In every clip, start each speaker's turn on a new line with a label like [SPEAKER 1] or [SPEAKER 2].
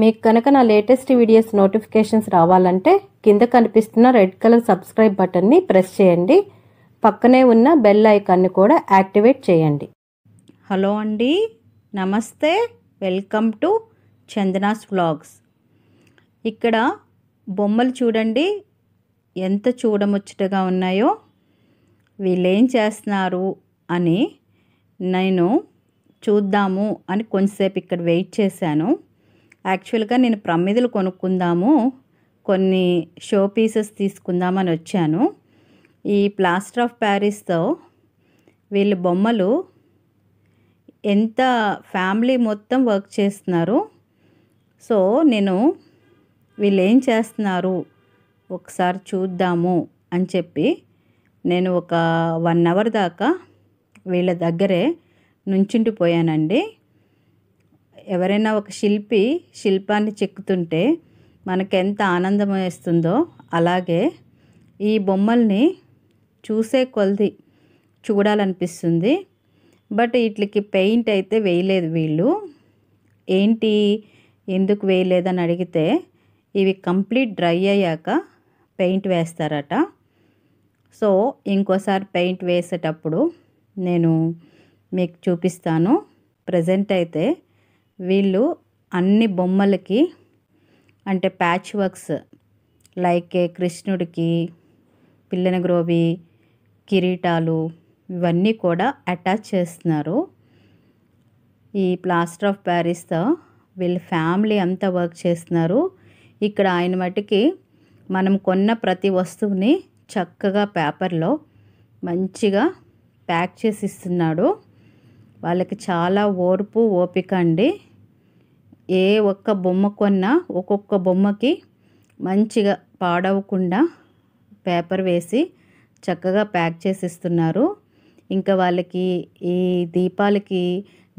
[SPEAKER 1] మీకు కనుక నా లేటెస్ట్ వీడియోస్ నోటిఫికేషన్స్ రావాలంటే కింద కనిపిస్తున్న రెడ్ కలర్ సబ్స్క్రైబ్ బటన్ని ప్రెస్ చేయండి పక్కనే ఉన్న బెల్ ఐకాన్ని కూడా యాక్టివేట్ చేయండి హలో అండి నమస్తే వెల్కమ్ టు చందనాస్ వ్లాగ్స్ ఇక్కడ బొమ్మలు చూడండి ఎంత చూడముచ్చటగా ఉన్నాయో వీళ్ళేం చేస్తున్నారు అని నేను చూద్దాము అని కొంచెంసేపు ఇక్కడ వెయిట్ చేశాను యాక్చువల్గా నేను ప్రమ్మిదలు కొనుక్కుందాము కొన్ని షో పీసెస్ తీసుకుందామని వచ్చాను ఈ ప్లాస్టర్ ఆఫ్ ప్యారిస్తో వీళ్ళ బొమ్మలు ఎంత ఫ్యామిలీ మొత్తం వర్క్ చేస్తున్నారు సో నేను వీళ్ళు ఏం చేస్తున్నారు ఒకసారి చూద్దాము అని చెప్పి నేను ఒక వన్ అవర్ దాకా వీళ్ళ దగ్గరే నుంచుండిపోయానండి ఎవరైనా ఒక శిల్పి శిల్పాన్ని చెక్కుతుంటే మనకెంత ఆనందం వేస్తుందో అలాగే ఈ బొమ్మల్ని చూసే కొలది చూడాలనిపిస్తుంది బట్ వీటికి పెయింట్ అయితే వేయలేదు వీళ్ళు ఏంటి ఎందుకు వేయలేదని అడిగితే ఇవి కంప్లీట్ డ్రై అయ్యాక పెయింట్ వేస్తారట సో ఇంకోసారి పెయింట్ వేసేటప్పుడు నేను మీకు చూపిస్తాను ప్రజెంట్ అయితే వీళ్ళు అన్ని బొమ్మలకి అంటే ప్యాచ్ వర్క్స్ లైక్ కృష్ణుడికి పిల్లన గ్రోబి కిరీటాలు ఇవన్నీ కూడా అటాచ్ చేస్తున్నారు ఈ ప్లాస్టర్ ఆఫ్ ప్యారిస్తో వీళ్ళ ఫ్యామిలీ అంతా వర్క్ చేస్తున్నారు ఇక్కడ ఆయన మటుకి మనం కొన్న ప్రతి వస్తువుని చక్కగా పేపర్లో మంచిగా ప్యాక్ చేసి ఇస్తున్నాడు వాళ్ళకి చాలా ఓర్పు ఓపిక అండి ఏ ఒక్క బొమ్మ కొన్నా ఒక్కొక్క బొమ్మకి మంచిగా పాడవకుండా పేపర్ వేసి చక్కగా ప్యాక్ చేసిస్తున్నారు ఇంకా వాళ్ళకి ఈ దీపాలకి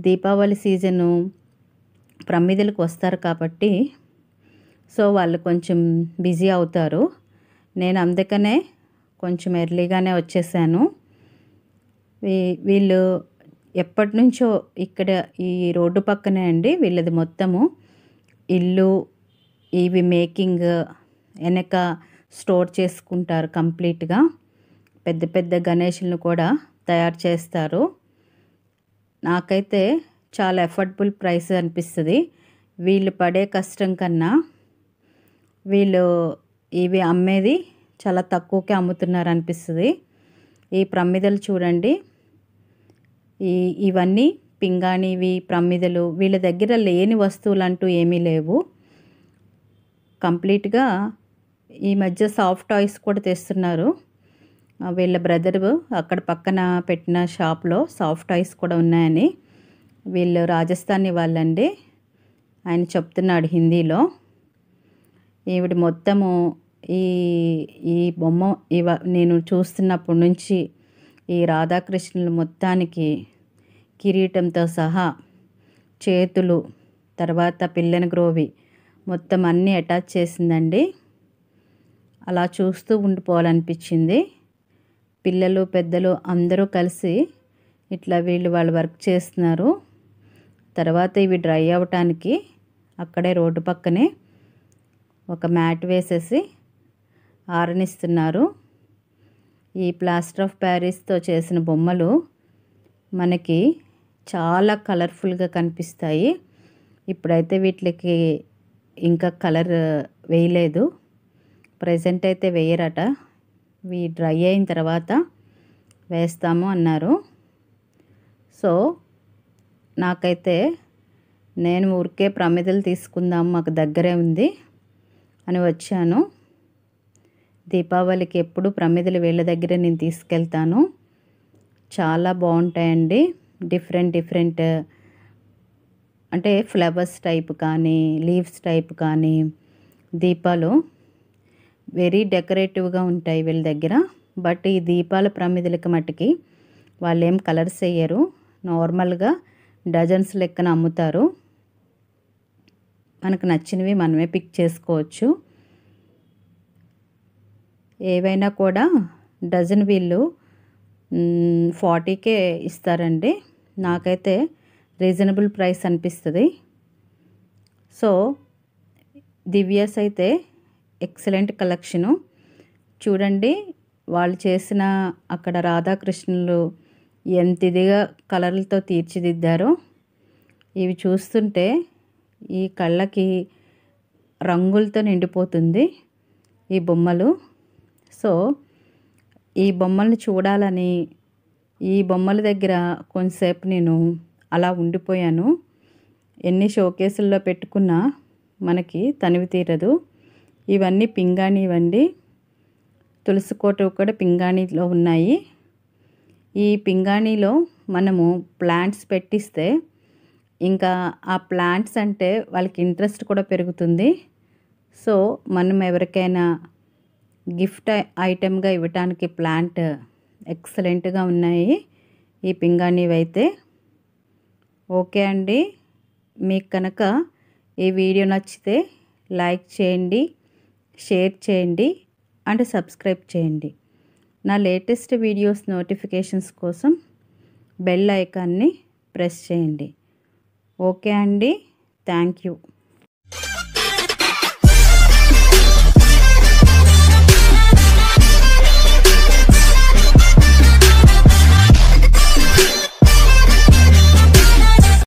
[SPEAKER 1] దీపావళి సీజను ప్రమిదలకు వస్తారు కాబట్టి సో వాళ్ళు కొంచెం బిజీ అవుతారు నేను అందుకనే కొంచెం ఎర్లీగానే వచ్చేసాను వీళ్ళు ఎప్పటి నుంచో ఇక్కడ ఈ రోడ్డు పక్కనే అండి వీళ్ళది మొత్తము ఇల్లు ఇవి మేకింగ్ వెనక స్టోర్ చేసుకుంటారు కంప్లీట్గా పెద్ద పెద్ద గణేషులను కూడా తయారు చేస్తారు నాకైతే చాలా ఎఫర్డబుల్ ప్రైస్ అనిపిస్తుంది వీళ్ళు పడే కష్టం కన్నా వీళ్ళు ఇవి అమ్మేది చాలా తక్కువకే అమ్ముతున్నారు అనిపిస్తుంది ఈ ప్రమిదలు చూడండి ఈ ఇవన్నీ పింగాణివి ప్రమిదలు వీళ్ళ దగ్గర లేని వస్తువులు అంటూ ఏమీ లేవు కంప్లీట్గా ఈ మధ్య సాఫ్ట్ టాయ్స్ కూడా తెస్తున్నారు వీళ్ళ బ్రదర్ అక్కడ పక్కన పెట్టిన షాప్లో సాఫ్ట్ టాయ్స్ కూడా ఉన్నాయని వీళ్ళు రాజస్థానీ వాళ్ళండి ఆయన చెప్తున్నాడు హిందీలో ఈవిడ మొత్తము ఈ ఈ బొమ్మ ఇవ నేను చూస్తున్నప్పటి నుంచి ఈ రాధాకృష్ణులు మొత్తానికి కిరీటంతో సహా చేతులు తర్వాత పిల్లని గ్రోవి మొత్తం అన్నీ అటాచ్ చేసిందండి అలా చూస్తూ ఉండిపోవాలనిపించింది పిల్లలు పెద్దలు అందరూ కలిసి ఇట్లా వీళ్ళు వాళ్ళు వర్క్ చేస్తున్నారు తర్వాత ఇవి డ్రై అవ్వటానికి అక్కడే రోడ్డు పక్కనే ఒక మ్యాట్ వేసేసి ఆరనిస్తున్నారు ఈ ప్లాస్టర్ ఆఫ్ ప్యారిస్తో చేసిన బొమ్మలు మనకి చాలా కలర్ఫుల్గా కనిపిస్తాయి ఇప్పుడైతే వీటికి ఇంకా కలర్ వేయలేదు ప్రజెంట్ అయితే వేయరట ఇవి డ్రై అయిన తర్వాత వేస్తాము అన్నారు సో నాకైతే నేను ఊరికే ప్రమిదలు తీసుకుందాం మాకు దగ్గరే ఉంది అని వచ్చాను దీపావళికి ఎప్పుడు ప్రమిదలు వీళ్ళ దగ్గరే నేను తీసుకెళ్తాను చాలా బాగుంటాయండి డిఫరెంట్ డిఫరెంట్ అంటే ఫ్లవర్స్ టైప్ కానీ లీవ్స్ టైప్ కానీ దీపాలు వెరీ డెకరేటివ్గా ఉంటాయి వీళ్ళ దగ్గర బట్ ఈ దీపాల ప్రమిదలకి మట్టుకి వాళ్ళు ఏం కలర్స్ వేయరు నార్మల్గా డజన్స్ లెక్కన అమ్ముతారు మనకు నచ్చినవి మనమే పిక్ చేసుకోవచ్చు ఏవైనా కూడా డజన్ వీళ్ళు ఫార్టీకే ఇస్తారండి నాకైతే రీజనబుల్ ప్రైస్ అనిపిస్తుంది సో దివ్యాస్ అయితే ఎక్సలెంట్ కలెక్షను చూడండి వాళ్ళు చేసిన అక్కడ రాధాకృష్ణులు ఎంత ఇదిగా కలర్లతో తీర్చిదిద్దారో ఇవి చూస్తుంటే ఈ కళ్ళకి రంగులతో నిండిపోతుంది ఈ బొమ్మలు సో ఈ బొమ్మల్ని చూడాలని ఈ బొమ్మల దగ్గర కొంచెంసేపు నేను అలా ఉండిపోయాను ఎన్ని షోకేసుల్లో పెట్టుకున్నా మనకి తనివి తీరదు ఇవన్నీ పింగాణి ఇవ్వండి కోట కూడా పింగాణిలో ఉన్నాయి ఈ పింగాణిలో మనము ప్లాంట్స్ పెట్టిస్తే ఇంకా ఆ ప్లాంట్స్ అంటే వాళ్ళకి ఇంట్రెస్ట్ కూడా పెరుగుతుంది సో మనం ఎవరికైనా గిఫ్ట్ ఐటెంగా ఇవ్వటానికి ప్లాంట్ ఎక్సలెంట్గా ఉన్నాయి ఈ పింగాణీవి అయితే ఓకే అండి మీకు కనుక ఈ వీడియో నచ్చితే లైక్ చేయండి షేర్ చేయండి అండ్ సబ్స్క్రైబ్ చేయండి నా లేటెస్ట్ వీడియోస్ నోటిఫికేషన్స్ కోసం బెల్ ఐకాన్ని ప్రెస్ చేయండి ఓకే అండి థ్యాంక్ యూ